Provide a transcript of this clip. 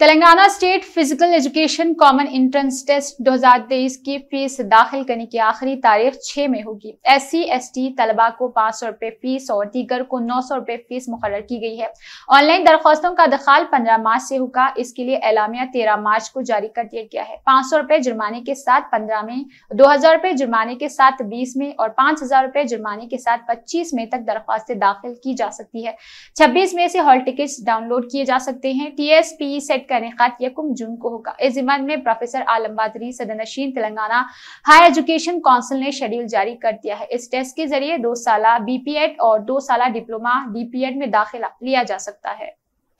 Telangana State Physical Education Common Entrance Test 2023 की fees दाखिल करने की आखिरी तारीख छह में होगी एस सी एस टी तलबा को पाँच सौ रुपए फीस और दीगर को नौ सौ रुपए फीस मुकर की गई है ऑनलाइन दरख्वास्तों का दखाल पंद्रह मार्च से होगा इसके लिए एलामिया तेरह मार्च को जारी कर दिया गया है पाँच सौ रुपए जुर्माने के साथ पंद्रह में दो हजार रुपए जुर्माने के साथ बीस में और पांच हजार रुपए जुर्माने के साथ पच्चीस में तक दरख्वास्तें दाखिल की जा सकती है छब्बीस में से हॉल टिकट डाउनलोड किए जा सकते हैं टी एस पी सेट का इनका यकुम जून को होगा इस जिम्मन में प्रोफेसर आलम बादरी सदनशीन तेलंगाना हायर एजुकेशन काउंसिल ने शेड्यूल जारी कर दिया है इस टेस्ट के जरिए दो साल बीपीएड और दो साल डिप्लोमा डीपीएड में दाखिला लिया जा सकता है